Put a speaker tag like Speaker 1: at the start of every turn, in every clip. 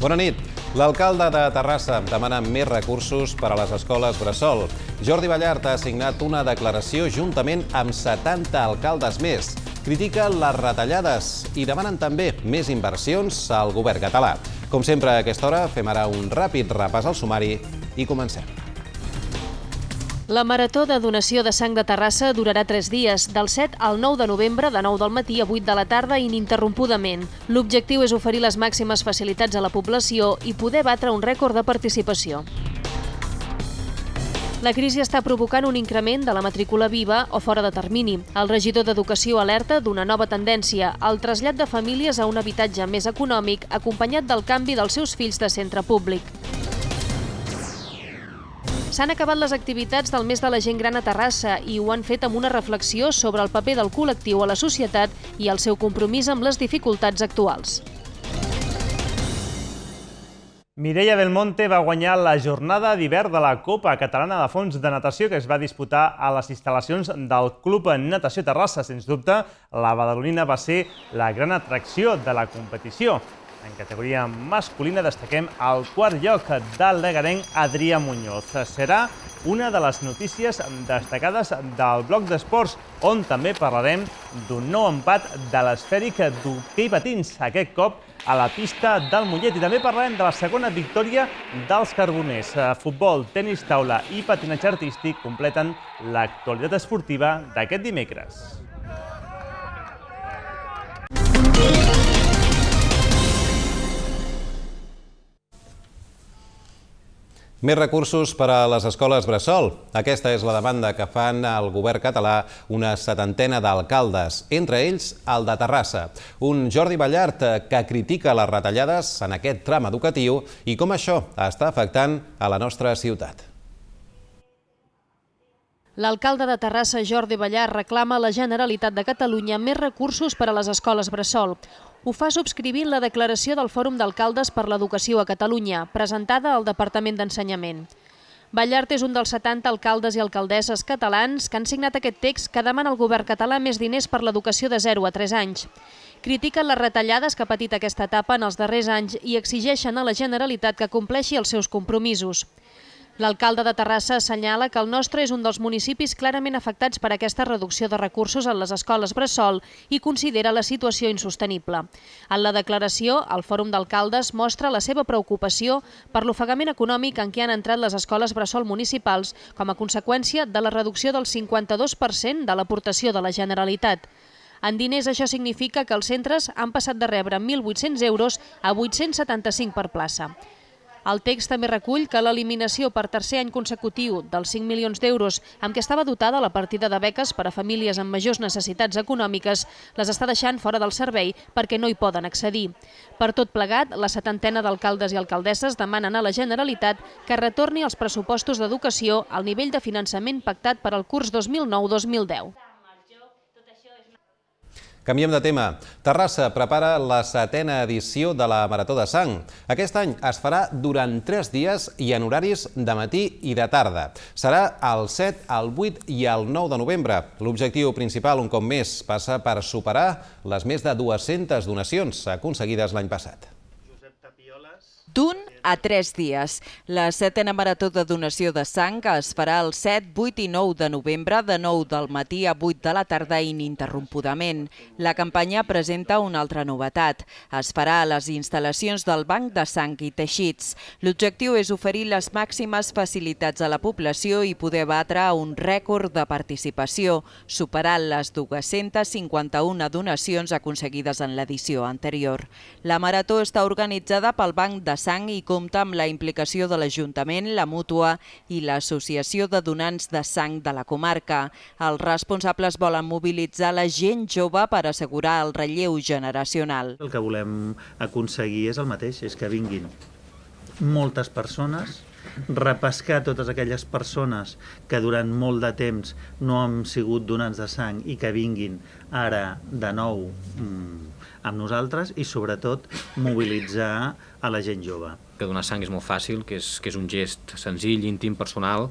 Speaker 1: Bona nit. L'alcalde de Terrassa demana més recursos per a les escoles Bressol. Jordi Ballart ha assignat una declaració juntament amb 70 alcaldes més critica les retallades i demanen també més inversions al govern català. Com sempre, a aquesta hora fem ara un ràpid repàs al sumari i comencem.
Speaker 2: La marató de donació de sang de Terrassa durarà 3 dies, del 7 al 9 de novembre, de 9 del matí a 8 de la tarda, ininterrompudament. L'objectiu és oferir les màximes facilitats a la població i poder batre un rècord de participació. La crisi està provocant un increment de la matrícula viva o fora de termini. El regidor d'Educació alerta d'una nova tendència, el trasllat de famílies a un habitatge més econòmic acompanyat del canvi dels seus fills de centre públic. S'han acabat les activitats del mes de la gent gran a Terrassa i ho han fet amb una reflexió sobre el paper del col·lectiu a la societat i el seu compromís amb les dificultats actuals.
Speaker 3: Mireia Belmonte va guanyar la jornada d'hivern de la Copa Catalana de Fons de Natació que es va disputar a les instal·lacions del Club Natació Terrassa. Sens dubte, la badalonina va ser la gran atracció de la competició. En categoria masculina destaquem el quart lloc del legarenc Adrià Muñoz. Serà una de les notícies destacades del bloc d'esports, on també parlarem d'un nou empat de l'esfèric d'hoquei patins, aquest cop a la pista del Mollet. I també parlarem de la segona victòria dels carboners. Eh, futbol, tennis taula i patinatge artístic completen l'actualitat esportiva d'aquest dimecres.
Speaker 1: Més recursos per a les escoles Bressol. Aquesta és la demanda que fan al govern català una setantena d'alcaldes, entre ells el de Terrassa. Un Jordi Ballart eh, que critica les retallades en aquest tram educatiu i com això està afectant a la nostra ciutat.
Speaker 2: L'alcalde de Terrassa, Jordi Ballar, reclama a la Generalitat de Catalunya més recursos per a les escoles Bressol ho fa subscrivint la declaració del Fòrum d'Alcaldes per l'Educació a Catalunya, presentada al Departament d'Ensenyament. Ballart és un dels 70 alcaldes i alcaldesses catalans que han signat aquest text que demana al govern català més diners per l'educació de 0 a 3 anys. Critiquen les retallades que ha patit aquesta etapa en els darrers anys i exigeixen a la Generalitat que compleixi els seus compromisos. L'alcalde de Terrassa assenyala que el nostre és un dels municipis clarament afectats per aquesta reducció de recursos en les escoles Bressol i considera la situació insostenible. En la declaració, el Fòrum d'Alcaldes mostra la seva preocupació per l'ofegament econòmic en què han entrat les escoles Bressol municipals com a conseqüència de la reducció del 52% de l'aportació de la Generalitat. En diners això significa que els centres han passat de rebre 1.800 euros a 875 per plaça. El text també recull que l'eliminació per tercer any consecutiu dels 5 milions d'euros amb què estava dotada la partida de beques per a famílies amb majors necessitats econòmiques les està deixant fora del servei perquè no hi poden accedir. Per tot plegat, la setantena d'alcaldes i alcaldesses demanen a la Generalitat que retorni els pressupostos d'educació al nivell de finançament pactat per al curs 2009-2010.
Speaker 1: Canviem de tema. Terrassa prepara la setena edició de la Marató de Sang. Aquest any es farà durant tres dies i en horaris de matí i de tarda. Serà el 7, el 8 i el 9 de novembre. L'objectiu principal, un cop més, passa per superar les més de 200 donacions aconseguides l'any passat
Speaker 4: d'un a tres dies. La setena marató de donació de sang es farà el 7, 8 i 9 de novembre de 9 del matí a 8 de la tarda ininterrompudament. La campanya presenta una altra novetat. Es farà a les instal·lacions del Banc de Sang i Teixits. L'objectiu és oferir les màximes facilitats a la població i poder batre un rècord de participació, superant les 251 donacions aconseguides en l'edició anterior. La marató està organitzada pel Banc de sang i compta amb la implicació de l'Ajuntament, la Mútua i l'Associació de Donants de Sang de la comarca. Els responsables volen mobilitzar la gent jove per assegurar el relleu generacional.
Speaker 5: El que volem aconseguir és el mateix, és que vinguin moltes persones repescar totes aquelles persones que durant molt de temps no han sigut donants de sang i que vinguin ara de nou mm, amb nosaltres i sobretot mobilitzar a la gent jove. Que donar sang és molt fàcil, que és, que és un gest senzill, íntim, personal,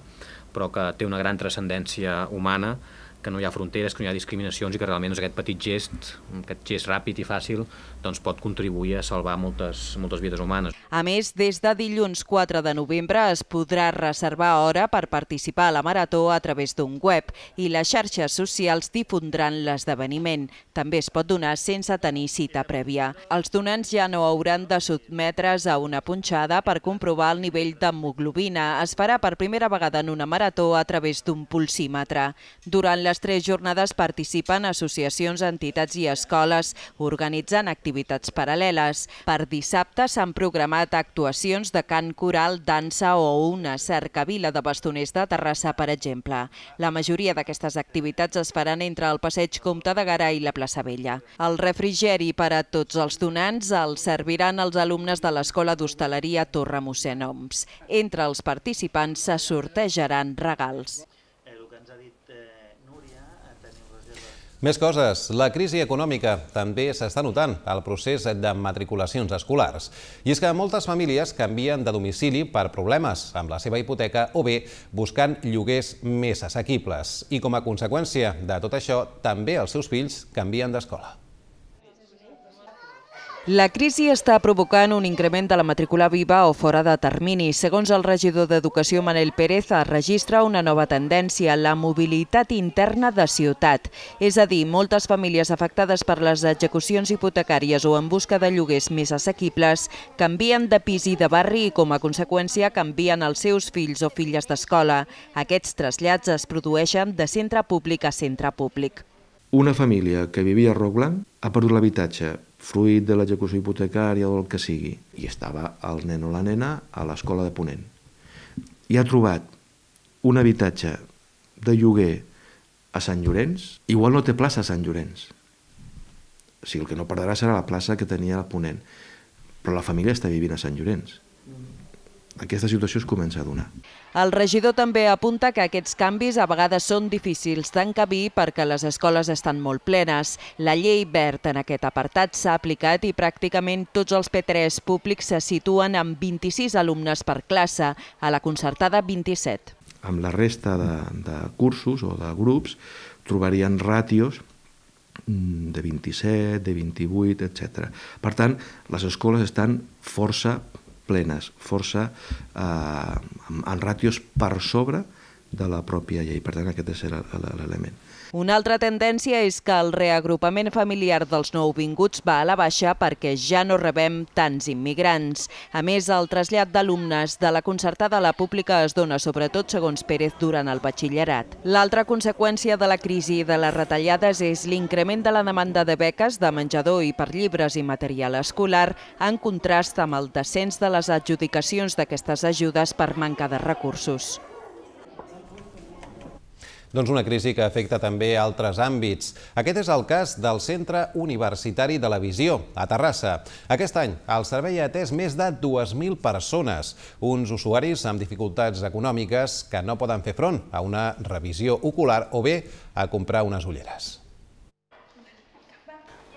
Speaker 5: però que té una gran transcendència humana que no hi ha fronteres, que no hi ha discriminacions i que realment doncs, aquest petit gest, aquest gest ràpid i fàcil, doncs, pot contribuir a salvar moltes, moltes vides
Speaker 4: humanes. A més, des de dilluns 4 de novembre es podrà reservar hora per participar a la marató a través d'un web i les xarxes socials difondran l'esdeveniment. També es pot donar sense tenir cita prèvia. Els donants ja no hauran de sotmetre's a una punxada per comprovar el nivell d'hemoglobina. Es farà per primera vegada en una marató a través d'un pulsímetre. Durant la les tres jornades participen associacions, entitats i escoles, organitzant activitats paral·leles. Per dissabte s'han programat actuacions de cant coral, dansa o una cerca vila de bastoners de Terrassa, per exemple. La majoria d'aquestes activitats es faran entre el Passeig Comte de Gara i la plaça Vella. El refrigeri per a tots els donants el serviran els alumnes de l'Escola d'Hostaleria Torre Mossèn Oms. Entre els participants se sortejaran regals.
Speaker 1: Més coses. La crisi econòmica també s'està notant al procés de matriculacions escolars. I és que moltes famílies canvien de domicili per problemes amb la seva hipoteca o bé buscant lloguers més assequibles. I com a conseqüència de tot això, també els seus fills canvien d'escola.
Speaker 4: La crisi està provocant un increment de la matrícula viva o fora de termini. Segons el regidor d'Educació Manel Pérez, es registra una nova tendència, la mobilitat interna de ciutat. És a dir, moltes famílies afectades per les execucions hipotecàries o en busca de lloguers més assequibles canvien de pis i de barri i, com a conseqüència, canvien els seus fills o filles d'escola. Aquests trasllats es produeixen de centre públic a centre públic.
Speaker 1: Una família que vivia a Roc Blanc ha perdut l'habitatge fruit de l'execució hipotecària o el que sigui. I estava
Speaker 5: el nen o la nena a l'escola de Ponent. I ha trobat un habitatge de lloguer a Sant Llorenç. Igual no té plaça a Sant Llorenç.
Speaker 1: O sigui, el que no perdrà serà la plaça que tenia a Ponent. Però la família està vivint
Speaker 5: a Sant Llorenç aquesta situació es comença a donar.
Speaker 4: El regidor també apunta que aquests canvis a vegades són difícils d'encabir perquè les escoles estan molt plenes. La llei verd en aquest apartat s'ha aplicat i pràcticament tots els P3 públics se situen amb 26 alumnes per classe, a la concertada 27.
Speaker 5: Amb la resta de, de cursos o de grups trobarien ràtios mm, de 27, de 28, etc. Per tant, les escoles estan força plenes, força eh, en, en ràtios per sobre de la pròpia llei. Per tant, aquest és l'element.
Speaker 4: Una altra tendència és que el reagrupament familiar dels nouvinguts va a la baixa perquè ja no rebem tants immigrants. A més, el trasllat d'alumnes de la concertada a la pública es dona sobretot, segons Pérez, durant el batxillerat. L'altra conseqüència de la crisi de les retallades és l'increment de la demanda de beques de menjador i per llibres i material escolar, en contrast amb el descens de les adjudicacions d'aquestes ajudes per manca de recursos
Speaker 1: doncs una crisi que afecta també altres àmbits. Aquest és el cas del Centre Universitari de la Visió, a Terrassa. Aquest any, el servei ha atès més de 2.000 persones, uns usuaris amb dificultats econòmiques que no poden fer front a una revisió ocular o bé a comprar unes ulleres.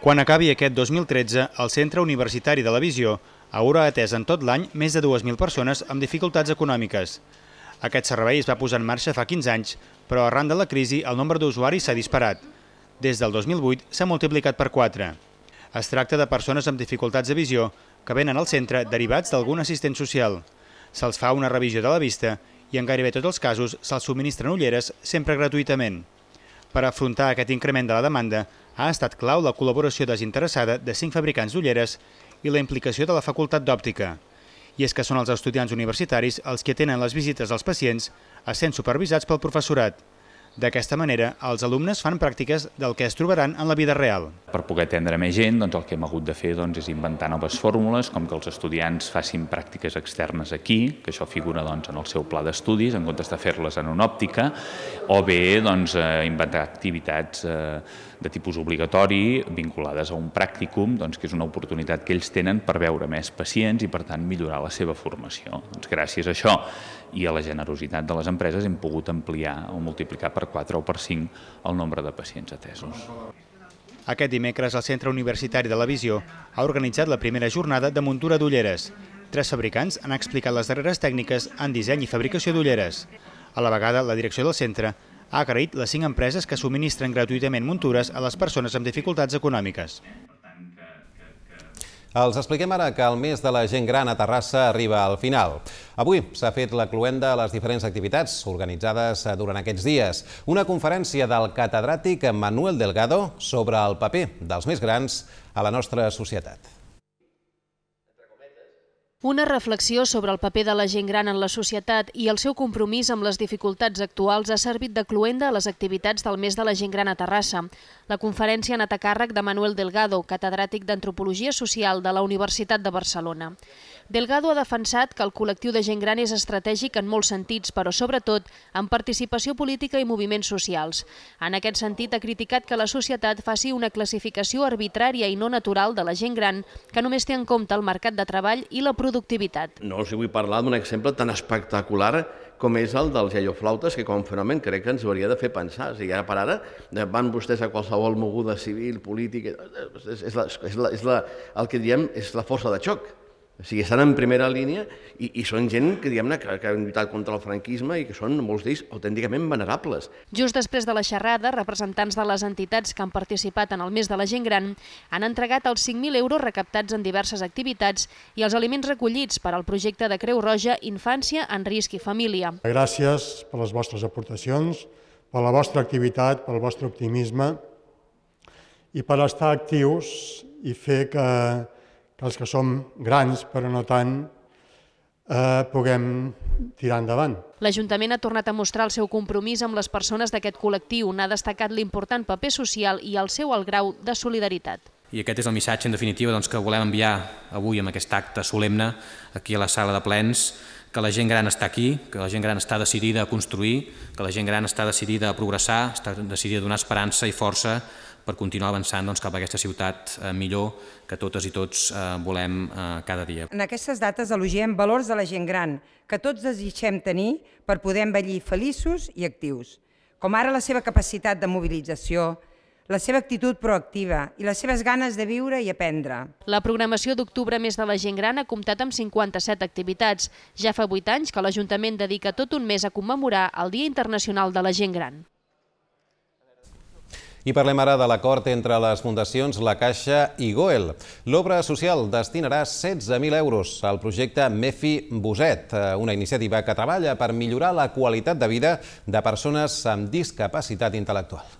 Speaker 5: Quan acabi aquest 2013, el Centre Universitari de la Visió haurà atès en tot l'any més de 2.000 persones amb dificultats econòmiques. Aquest servei es va posar en marxa fa 15 anys però arran de la crisi el nombre d'usuaris s'ha disparat. Des del 2008 s'ha multiplicat per 4. Es tracta de persones amb dificultats de visió que venen al centre derivats d'algun assistent social. Se'ls fa una revisió de la vista i en gairebé tots els casos se'ls subministren ulleres sempre gratuïtament. Per afrontar aquest increment de la demanda ha estat clau la col·laboració desinteressada de cinc fabricants d'ulleres i la implicació de la Facultat d'Òptica i és que són els estudiants universitaris els que tenen les visites als pacients essent supervisats pel professorat. D'aquesta manera, els alumnes fan pràctiques del que es trobaran en la vida real. Per poder atendre més gent, doncs el que hem hagut de fer doncs, és inventar noves fórmules, com que els estudiants facin pràctiques externes aquí, que això figura doncs, en el seu pla d'estudis, en comptes de fer-les en una òptica, o bé doncs, eh, inventar activitats eh, de tipus obligatori vinculades a un pràcticum, doncs, que és una oportunitat que ells tenen per veure més pacients i, per tant, millorar la seva formació. Doncs, gràcies a això i a la generositat de les empreses hem pogut ampliar o multiplicar per 4 o per 5 el nombre de pacients atesos. Aquest dimecres, el Centre Universitari de la Visió ha organitzat la primera jornada de muntura d'ulleres. Tres fabricants han explicat les darreres tècniques en disseny i fabricació d'ulleres. A la vegada, la direcció del centre ha agraït les cinc empreses que subministren gratuïtament muntures a les persones amb dificultats econòmiques. Els expliquem ara que el mes de la gent gran
Speaker 1: a Terrassa arriba al final. Avui s'ha fet la cluenda a les diferents activitats organitzades durant aquests dies. Una conferència del catedràtic Manuel Delgado sobre el paper dels més grans a la nostra societat.
Speaker 2: Una reflexió sobre el paper de la gent gran en la societat i el seu compromís amb les dificultats actuals ha servit de cluenda a les activitats del mes de la gent gran a Terrassa. La conferència ha anat a càrrec de Manuel Delgado, catedràtic d'Antropologia Social de la Universitat de Barcelona. Delgado ha defensat que el col·lectiu de gent gran és estratègic en molts sentits, però sobretot en participació política i moviments socials. En aquest sentit, ha criticat que la societat faci una classificació arbitrària i no natural de la gent gran que només té en compte el mercat de treball i la productivitat.
Speaker 1: No us vull parlar d'un exemple tan espectacular com és el dels iaioflautes, que com a fenomen crec que ens hauria de fer pensar. O sigui, ara per ara van vostès a qualsevol moguda civil, política... És, la, és, la, és la, el que diem és la força de xoc o sigui, estan en primera línia i, i són gent que, diguem-ne, que, que han lluitat contra el franquisme i que són, molts d'ells, autènticament venerables.
Speaker 2: Just després de la xerrada, representants de les entitats que han participat en el mes de la gent gran han entregat els 5.000 euros recaptats en diverses activitats i els aliments recollits per al projecte de Creu Roja Infància en risc i família.
Speaker 5: Gràcies per les vostres aportacions, per la vostra activitat, pel vostre optimisme i per estar actius i fer que els que som grans però no tant, eh, puguem tirar endavant.
Speaker 2: L'Ajuntament ha tornat a mostrar el seu compromís amb les persones d'aquest col·lectiu, n'ha destacat l'important paper social i el seu alt grau de solidaritat.
Speaker 5: I aquest és el missatge, en definitiva, doncs, que volem enviar avui amb aquest acte solemne aquí a la sala de plens, que la gent gran està aquí, que la gent gran està decidida a construir, que la gent gran està decidida a progressar, està decidida a donar esperança i força per continuar avançant doncs, cap a aquesta ciutat eh, millor que totes i tots eh, volem eh, cada dia.
Speaker 4: En aquestes dates elogiem valors de la gent gran que tots desitgem tenir per poder envellir feliços i actius, com ara la seva capacitat de mobilització, la seva actitud proactiva i les seves ganes de viure i aprendre.
Speaker 2: La programació d'octubre més de la gent gran ha comptat amb 57 activitats. Ja fa 8 anys que l'Ajuntament dedica tot un mes a commemorar el Dia Internacional de la Gent Gran.
Speaker 1: I parlem ara de l'acord entre les fundacions La Caixa i Goel. L'obra social destinarà 16.000 euros al projecte Mefi Boset, eh, una iniciativa que treballa per millorar la qualitat de vida de persones amb discapacitat intel·lectual.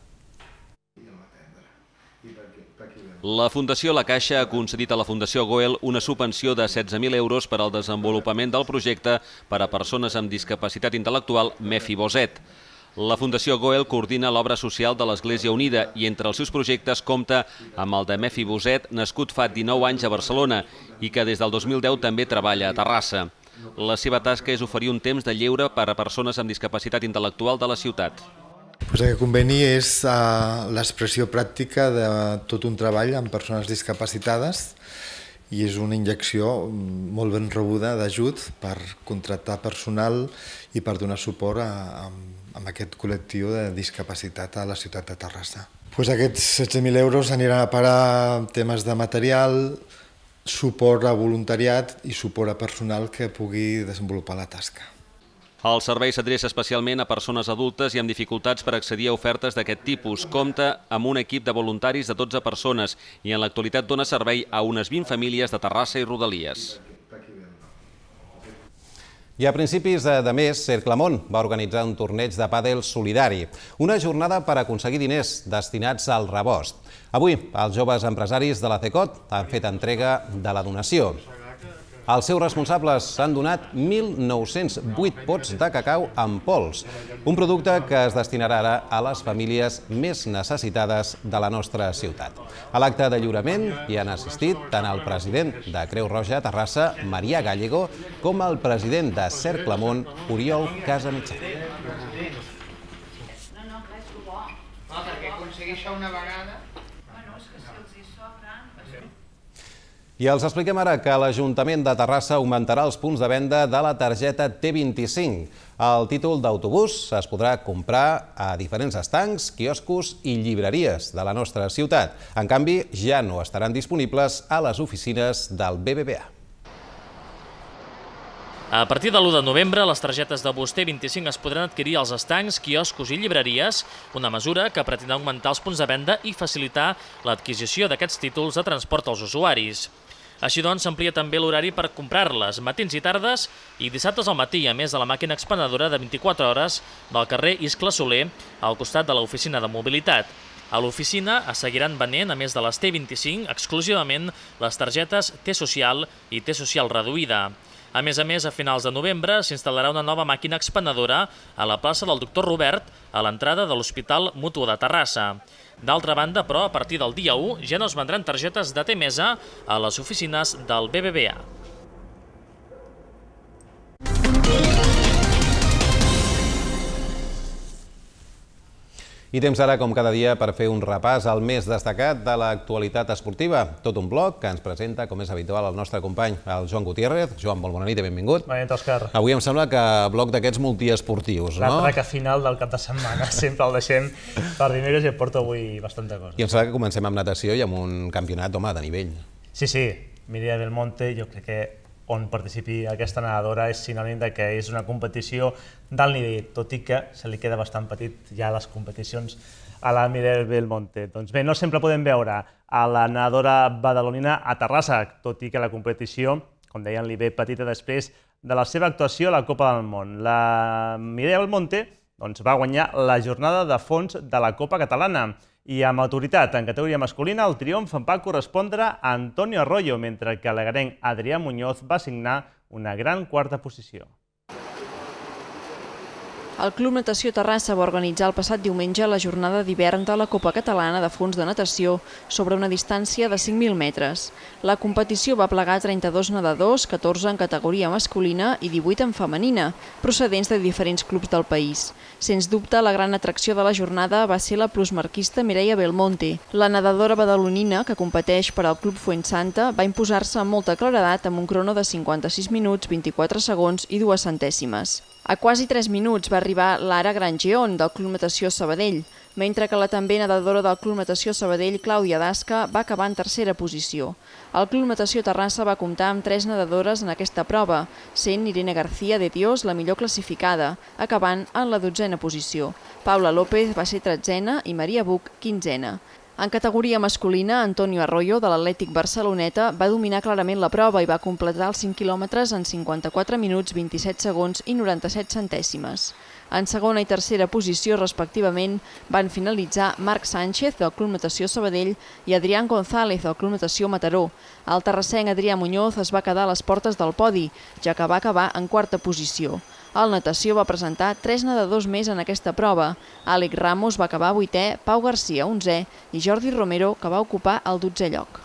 Speaker 6: La Fundació La Caixa ha concedit a la Fundació Goel una subvenció de 16.000 euros per al desenvolupament del projecte per a persones amb discapacitat intel·lectual Mefi Boset. La Fundació Goel coordina l'obra social de l'Església Unida i entre els seus projectes compta amb el de Mefi Buset, nascut fa 19 anys a Barcelona i que des del 2010 també treballa a Terrassa. La seva tasca és oferir un temps de lleure per a persones amb discapacitat intel·lectual de la ciutat.
Speaker 5: Pues el que conveni és eh, l'expressió pràctica de tot un treball amb persones discapacitades i és una injecció molt ben rebuda d'ajut per contractar personal i per donar suport a, a amb aquest col·lectiu de discapacitat a la ciutat de Terrassa. Pues aquests 16.000 euros aniran a parar temes de material, suport a voluntariat i suport a personal que pugui desenvolupar la tasca.
Speaker 6: El servei s'adreça especialment a persones adultes i amb dificultats per accedir a ofertes d'aquest tipus. Compta amb un equip de voluntaris de 12 persones i en l'actualitat dona servei a unes 20 famílies de Terrassa i Rodalies.
Speaker 1: I a principis de mes, Cerclamont va organitzar un torneig de pàdel solidari, una jornada per aconseguir diners destinats al rebost. Avui, els joves empresaris de la CECOT han fet entrega de la donació. Els seus responsables s'han donat 1.908 pots de cacau en pols, un producte que es destinarà ara a les famílies més necessitades de la nostra ciutat. A l'acte de lliurament hi han assistit tant el president de Creu Roja Terrassa, Maria Gallego, com el president de Món, Oriol Casamitjana.
Speaker 5: No, no, és bo. No, perquè aconseguir això una vegada...
Speaker 1: I els expliquem ara que l'Ajuntament de Terrassa augmentarà els punts de venda de la targeta T25. El títol d'autobús es podrà comprar a diferents estancs, quioscos i llibreries de la nostra ciutat. En canvi, ja no estaran disponibles a les oficines del BBVA.
Speaker 6: A partir de l'1 de novembre, les targetes de bus T25 es podran adquirir als estancs, quioscos i llibreries, una mesura que pretén augmentar els punts de venda i facilitar l'adquisició d'aquests títols de transport als usuaris. Així doncs, s'amplia també l'horari per comprar-les, matins i tardes i dissabtes al matí, a més de la màquina expenedora de 24 hores del carrer Iscla Soler, al costat de l'oficina de mobilitat. A l'oficina es seguiran venent, a més de les T25, exclusivament les targetes T Social i T Social Reduïda. A més a més, a finals de novembre s'instal·larà una nova màquina expenedora a la plaça del doctor Robert a l'entrada de l'Hospital Mutu de Terrassa. D'altra banda, però, a partir del dia 1 ja no es vendran targetes de t a les oficines del BBVA.
Speaker 1: I temps ara, com cada dia, per fer un repàs al més destacat de l'actualitat esportiva. Tot un bloc que ens presenta, com és habitual, el nostre company, el Joan Gutiérrez. Joan, molt bona nit i benvingut. Bona nit, Òscar. Avui em sembla que bloc d'aquests multiesportius, no? traca
Speaker 3: final del cap de setmana, sempre el deixem per dimecres i et porto avui bastanta cosa.
Speaker 1: I em sembla que comencem amb natació i amb un campionat, home, de nivell.
Speaker 3: Sí, sí. Mireia Monte, jo crec que on participi aquesta nedadora és sinònim de que és una competició d'alt nivell, tot i que se li queda bastant petit ja les competicions a la Mireia Belmonte. Doncs bé, no sempre podem veure a la nedadora badalonina a Terrassa, tot i que la competició, com deien, li ve petita després de la seva actuació a la Copa del Món. La Mireia Belmonte doncs, va guanyar la jornada de fons de la Copa Catalana. I amb autoritat en categoria masculina, el triomf va correspondre a Antonio Arroyo, mentre que l'agrenc Adrià Muñoz va signar una gran quarta posició.
Speaker 7: El Club Natació Terrassa va organitzar el passat diumenge la jornada d'hivern de la Copa Catalana de Fons de Natació sobre una distància de 5.000 metres. La competició va plegar 32 nedadors, 14 en categoria masculina i 18 en femenina, procedents de diferents clubs del país. Sens dubte, la gran atracció de la jornada va ser la plusmarquista Mireia Belmonte. La nedadora badalonina, que competeix per al Club Santa, va imposar-se amb molta claredat amb un crono de 56 minuts, 24 segons i dues centèsimes. A quasi 3 minuts va arribar l'Ara Grangeon del Club Natació Sabadell, mentre que la també nedadora del Club Natació Sabadell, Clàudia Dasca, va acabar en tercera posició. El Club Natació Terrassa va comptar amb tres nedadores en aquesta prova, sent Irene García de Dios la millor classificada, acabant en la dotzena posició. Paula López va ser tretzena i Maria Buc quinzena. En categoria masculina, Antonio Arroyo, de l'Atlètic Barceloneta, va dominar clarament la prova i va completar els 5 quilòmetres en 54 minuts, 27 segons i 97 centèsimes. En segona i tercera posició, respectivament, van finalitzar Marc Sánchez, del Club Natació Sabadell, i Adrián González, del Club Natació Mataró. El terrassenc Adrià Muñoz es va quedar a les portes del podi, ja que va acabar en quarta posició. El natació va presentar tres nedadors més en aquesta prova. Àlex Ramos va acabar vuitè, Pau Garcia 11è i Jordi Romero, que va ocupar el 12è lloc.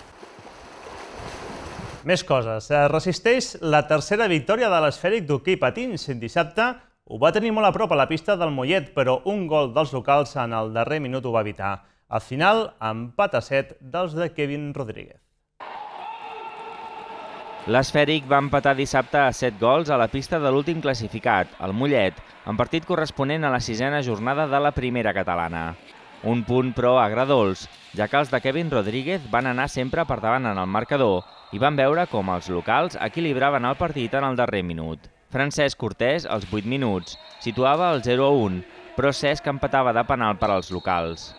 Speaker 3: Més coses. Eh, resisteix la tercera victòria de l'esfèric d'hoquei patins. Dissabte ho va tenir molt a prop a la pista del Mollet, però un gol dels locals en el darrer minut ho va evitar. Al final, empat a 7 dels de Kevin Rodríguez.
Speaker 8: L'esfèric va empatar dissabte a 7 gols a la pista de l'últim classificat, el Mollet, en partit corresponent a la sisena jornada de la primera catalana. Un punt, però, agradols, ja que els de Kevin Rodríguez van anar sempre per davant en el marcador i van veure com els locals equilibraven el partit en el darrer minut. Francesc Cortés, als 8 minuts, situava el 0-1, però Cesc empatava de penal per als locals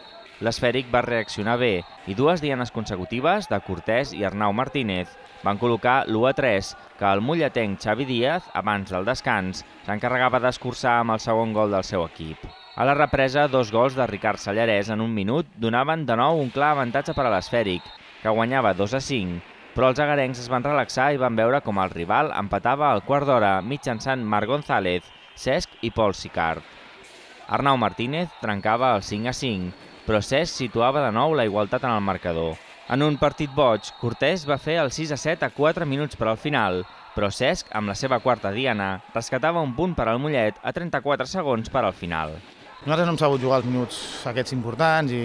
Speaker 8: l'esfèric va reaccionar bé i dues dianes consecutives de Cortés i Arnau Martínez van col·locar l'1-3, que el mulletenc Xavi Díaz, abans del descans, s'encarregava d'escurçar amb el segon gol del seu equip. A la represa, dos gols de Ricard Sallarès en un minut donaven de nou un clar avantatge per a l'esfèric, que guanyava 2 a 5, però els agarencs es van relaxar i van veure com el rival empatava al quart d'hora mitjançant Marc González, Cesc i Pol Sicard. Arnau Martínez trencava el 5 a 5 però Cesc situava de nou la igualtat en el marcador. En un partit boig, Cortés va fer el 6 a 7 a 4 minuts per al final, però Cesc, amb la seva quarta diana, rescatava un punt per al Mollet a 34 segons per al final.
Speaker 5: Nosaltres no hem sabut jugar els minuts aquests importants i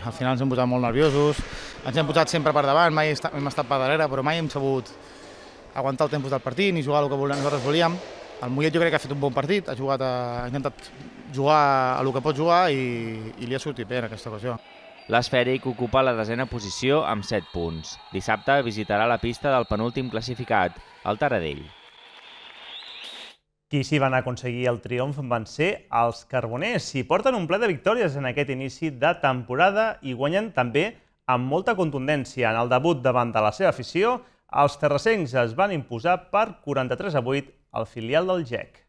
Speaker 5: al final ens hem posat molt nerviosos, ens hem posat sempre per davant, mai hem estat per darrere, però mai hem sabut aguantar el temps del partit ni jugar el que nosaltres volíem. El Mollet jo crec que ha fet un bon partit, ha jugat, ha intentat jugar a el que pot jugar i, i li ha sortit bé en aquesta ocasió.
Speaker 8: L'esfèric ocupa la desena posició amb 7 punts. Dissabte visitarà la pista del penúltim classificat, el Taradell.
Speaker 3: Qui sí van aconseguir el triomf van ser els carboners. Si porten un ple de victòries en aquest inici de temporada i guanyen també amb molta contundència. En el debut davant de la seva afició, els terrassencs es van imposar per 43 a 8 al filial del GEC.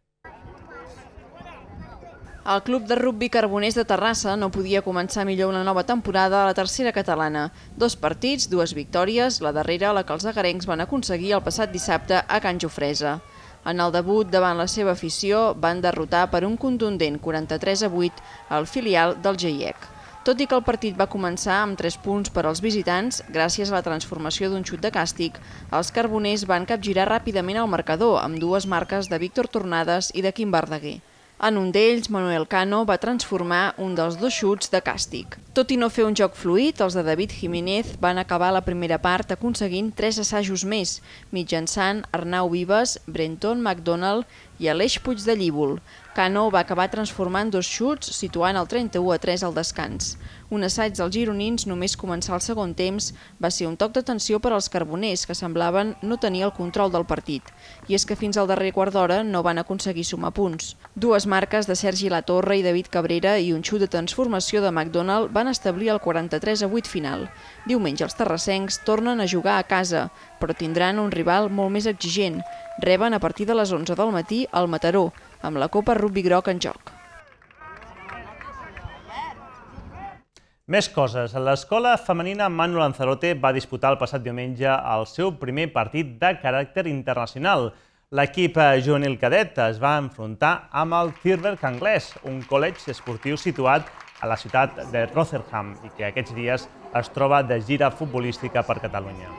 Speaker 7: El club de rugby Carboners de Terrassa no podia començar millor una nova temporada a la tercera catalana. Dos partits, dues victòries, la darrera la que els agarencs van aconseguir el passat dissabte a Can Jofresa. En el debut davant la seva afició van derrotar per un contundent 43 a 8 al filial del GIEC. Tot i que el partit va començar amb 3 punts per als visitants, gràcies a la transformació d'un xut de càstig, els carboners van capgirar ràpidament el marcador amb dues marques de Víctor Tornades i de Quim Verdaguer. En un d'ells, Manuel Cano va transformar un dels dos xuts de càstig. Tot i no fer un joc fluid, els de David Jiménez van acabar la primera part aconseguint tres assajos més, mitjançant Arnau Vives, Brenton McDonald i Aleix Puig de Llívol, Cano va acabar transformant dos xuts, situant el 31 a 3 al descans. Un assaig dels gironins només començar el segon temps va ser un toc d'atenció per als carboners, que semblaven no tenir el control del partit. I és que fins al darrer quart d'hora no van aconseguir sumar punts. Dues marques de Sergi Latorre i David Cabrera i un xut de transformació de McDonald van establir el 43 a 8 final. Diumenge els terrassencs tornen a jugar a casa, però tindran un rival molt més exigent. Reben a partir de les 11 del matí al Mataró, amb la Copa Rugby Groc en joc.
Speaker 3: Més coses. L'escola femenina Manu Lanzarote va disputar el passat diumenge el seu primer partit de caràcter internacional. L'equip eh, juvenil cadet es va enfrontar amb el Thierberg anglès, un col·legi esportiu situat a la ciutat de Rotherham i que aquests dies es troba de gira futbolística per Catalunya.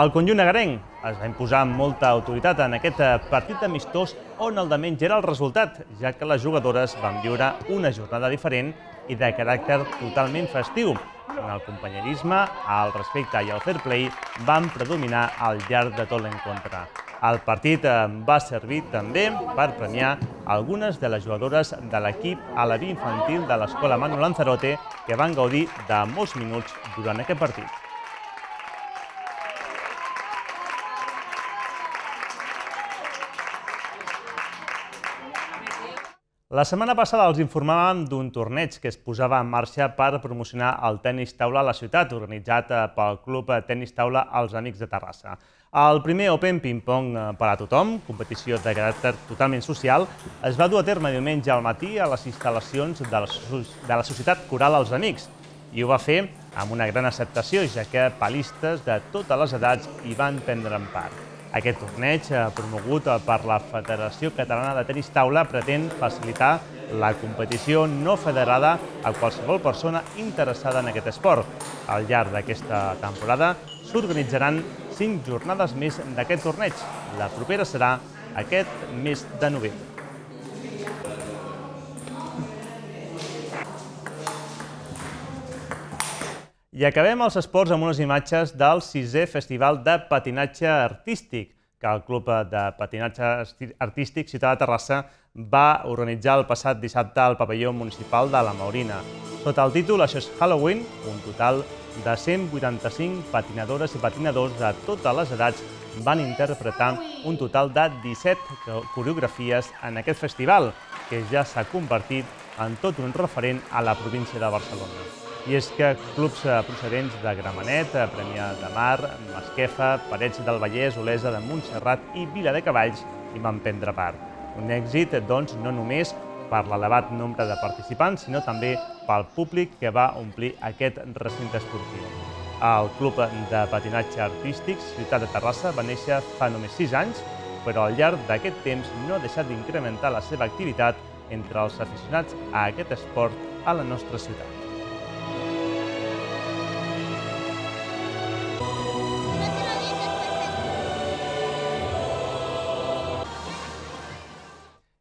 Speaker 3: El conjunt agarenc es va imposar amb molta autoritat en aquest eh, partit amistós on el de menys era el resultat, ja que les jugadores van viure una jornada diferent i de caràcter totalment festiu. En el companyerisme, el respecte i el fair play van predominar al llarg de tot l'encontre. El partit eh, va servir també per premiar algunes de les jugadores de l'equip a la infantil de l'escola Manu Lanzarote que van gaudir de molts minuts durant aquest partit. La setmana passada els informàvem d'un torneig que es posava en marxa per promocionar el tennis taula a la ciutat, organitzat eh, pel Club Tennis Taula als Amics de Terrassa. El primer Open Ping Pong eh, per a tothom, competició de caràcter totalment social, es va dur a terme diumenge al matí a les instal·lacions de la, de la Societat Coral als Amics i ho va fer amb una gran acceptació, ja que palistes de totes les edats hi van prendre en part. Aquest torneig, eh, promogut eh, per la Federació Catalana de Tenis Taula, pretén facilitar la competició no federada a qualsevol persona interessada en aquest esport. Al llarg d'aquesta temporada s'organitzaran 5 jornades més d'aquest torneig. La propera serà aquest mes de novembre. I acabem els esports amb unes imatges del sisè Festival de Patinatge Artístic, que el Club de Patinatge Artístic Ciutat de Terrassa va organitzar el passat dissabte al pavelló municipal de la Maurina. Sota el títol Això és Halloween, un total de 185 patinadores i patinadors de totes les edats van interpretar un total de 17 coreografies en aquest festival, que ja s'ha convertit en tot un referent a la província de Barcelona i és que clubs eh, procedents de Gramenet, eh, Premià de Mar, Masquefa, Parets del Vallès, Olesa de Montserrat i Vila de Cavalls hi van prendre part. Un èxit, eh, doncs, no només per l'elevat nombre de participants, sinó també pel públic que va omplir aquest recinte esportiu. El Club de Patinatge Artístic Ciutat de Terrassa va néixer fa només 6 anys, però al llarg d'aquest temps no ha deixat d'incrementar la seva activitat entre els aficionats a aquest esport a la nostra ciutat.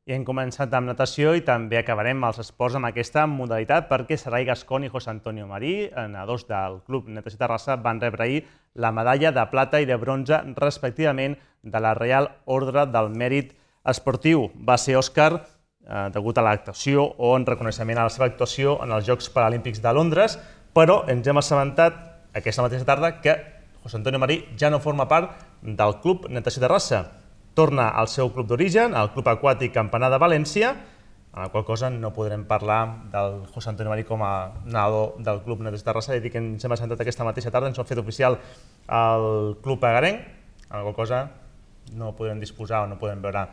Speaker 3: I hem començat amb natació i també acabarem els esports amb aquesta modalitat perquè Sarai Gascon i José Antonio Marí, nadadors del Club Natació Terrassa, van rebre ahir la medalla de plata i de bronze, respectivament, de la Real Ordre del Mèrit Esportiu. Va ser Òscar eh, degut a l'actuació o en reconeixement a la seva actuació en els Jocs Paralímpics de Londres, però ens hem assabentat aquesta mateixa tarda que José Antonio Marí ja no forma part del Club Natació Terrassa torna al seu club d'origen, al Club Aquàtic Campanar de València, en la qual cosa no podrem parlar del José Antonio Marí com a nadador del Club Netes de Terrassa, i que ens hem assentat aquesta mateixa tarda, ens ho han fet oficial el Club Agarenc, en la qual cosa no podrem disposar o no podem veure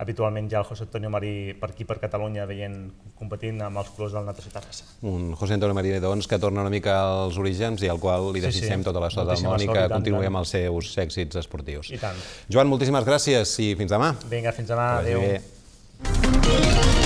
Speaker 3: habitualment ja el José Antonio Marí per aquí, per Catalunya, veient competint amb els colors del Natació Terrassa.
Speaker 1: Un José Antonio Marí, doncs, que torna una mica als orígens i al qual li desitgem sí, sí. tota la sort del món i que continuï amb els seus èxits esportius. I tant. Joan, moltíssimes gràcies i fins demà.
Speaker 3: Vinga, fins demà. Adéu. Adéu.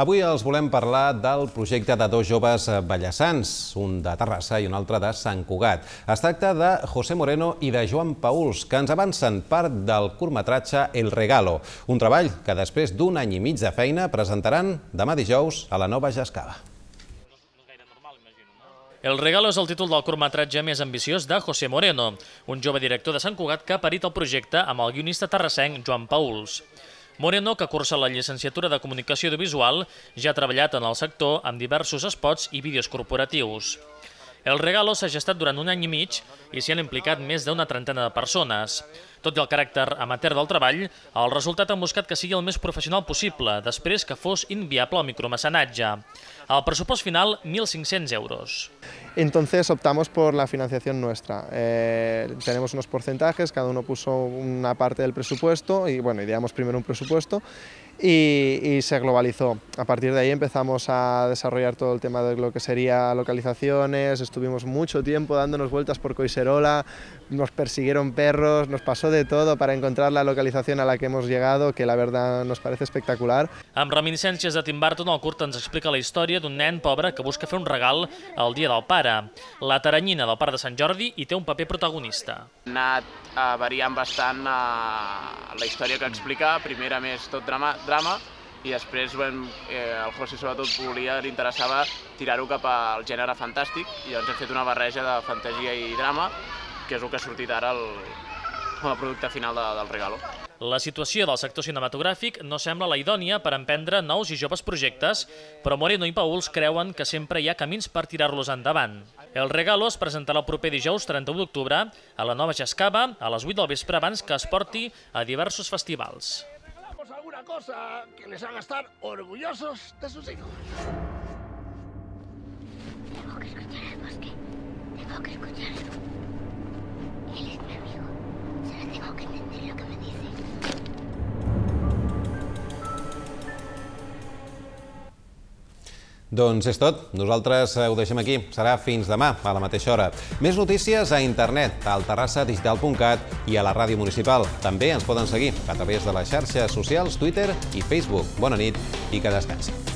Speaker 1: Avui els volem parlar del projecte de dos joves ballassans, un de Terrassa i un altre de Sant Cugat. Es tracta de José Moreno i de Joan Pauls, que ens avancen part del curtmetratge El Regalo, un treball que després d'un any i mig de feina presentaran demà dijous a la Nova Jascava.
Speaker 6: El regalo és el títol del curtmetratge més ambiciós de José Moreno, un jove director de Sant Cugat que ha parit el projecte amb el guionista terrassenc Joan Pauls. Moreno, que cursa la llicenciatura de Comunicació Audiovisual, ja ha treballat en el sector amb diversos espots i vídeos corporatius. El regalo s'ha gestat durant un any i mig i s'hi han implicat més d'una trentena de persones. Tot i el caràcter amateur del treball, el resultat han buscat que sigui el més professional possible, després que fos inviable el micromecenatge. El pressupost final, 1.500 euros.
Speaker 5: Entonces optamos por la financiación nuestra. Eh, tenemos unos porcentajes, cada uno puso una parte del presupuesto y bueno, ideamos primero un presupuesto y, y, se globalizó. A partir de ahí empezamos a desarrollar todo el tema de lo que sería localizaciones, estuvimos mucho tiempo dándonos vueltas por Coiserola, nos persiguieron perros, nos pasó de todo para encontrar la localización a la que hemos llegado, que la verdad nos parece espectacular.
Speaker 6: Amb reminiscències de Tim Burton, el curt ens explica la història d'un nen pobre que busca fer un regal al dia del pare. La taranyina del pare de Sant Jordi hi té un paper protagonista. Ha
Speaker 3: anat uh, variant bastant uh, la història que explica, primer a més tot drama, drama i després vam, eh, el José sobretot volia, li interessava tirar-ho cap al gènere fantàstic i llavors hem fet una barreja de fantasia i drama que és el que ha sortit ara el,
Speaker 6: el producte final de, del regalo. La situació del sector cinematogràfic no sembla la idònia per emprendre nous i joves projectes, però Moreno i Pauls creuen que sempre hi ha camins per tirar-los endavant. El regalo es presentarà el proper dijous 31 d'octubre a la nova Jascava a les 8 del vespre abans que es porti a diversos festivals.
Speaker 8: cosa
Speaker 3: que les haga estar orgullosos de sus hijos. Tengo que escuchar al bosque. Tengo que escucharlo. Él es mi amigo.
Speaker 1: Solo tengo que entender lo que me dice. Doncs és tot. Nosaltres eh, ho deixem aquí. Serà fins demà, a la mateixa hora. Més notícies a internet, al terrassadigital.cat i a la ràdio municipal. També ens poden seguir a través de les xarxes socials, Twitter i Facebook. Bona nit i que descansin.